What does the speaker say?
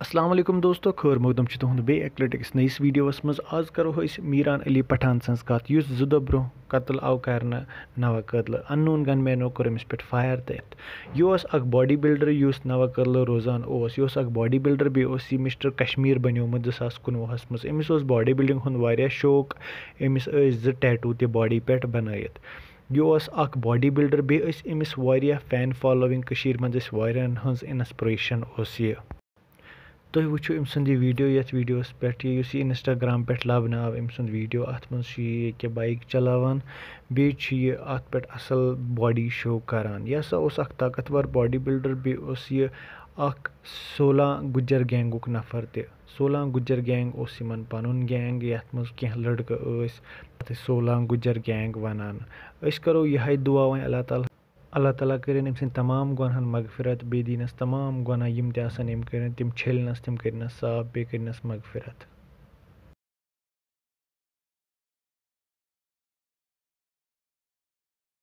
असलम दोस्तों खैर मकदम से बे अक लट अकिस वीडियोस मज आज करो मीरान अली पठान सज कत जो दो ब्रो कत्ल आव कर नवा कदल अननोन गन मैनो कोर अमिस पे फायर तो यह बॉडी बिल्डर उस नवा कदल रोजान यह बॉडी बिल्डर बेस यह मिस्टर कश्मीर बनो जो सास कुनवहस बॉडी बिल्डिंग हूँ शौक अमस जो टैटू तह बॉडी पे बनत यह बॉडी बिल्डर बेस अमिस फैन फॉलोइंग मन हज इंस्परेशन تُہۍ وٕچھِو أمۍ سُنٛد یہِ ویٖڈیو یَتھ ویٖڈیووَس پٮ۪ٹھ یہِ یُس یہِ اِنَسٹاگرٛام پٮ۪ٹھ لَبنہٕ آو أمۍ سُنٛد ویٖڈیو اَتھ منٛز چھُ یہِ ییٚکیٛاہ بایِک چَلاوان بیٚیہِ چھُ یہِ اَتھ پٮ۪ٹھ اَصٕل باڈی شو کَران یہِ ہَسا اوس اَکھ طاقتوَر باڈی بِلڈَر بیٚیہِ اوس یہِ اَکھ سولان گُجَر گینٛگُک نَفر تہِ سولان گُجَر گینٛگ اوس یِمَن پَنُن گینٛگ یَتھ منٛز کینٛہہ لٔڑکہٕ ٲسۍ تَتھ ٲسۍ سولان گُجَر گینٛگ وَنان أسۍ کَرو یِہٕے دُعا وۄنۍ اللہ تعالیٰ अल्लाह ताला करेन अम तमाम गुनाहन मगफिरत बे दीनस तमाम गुनाह यम तम करें तम छलनस तम करनस साफ बे करनस मगफिरत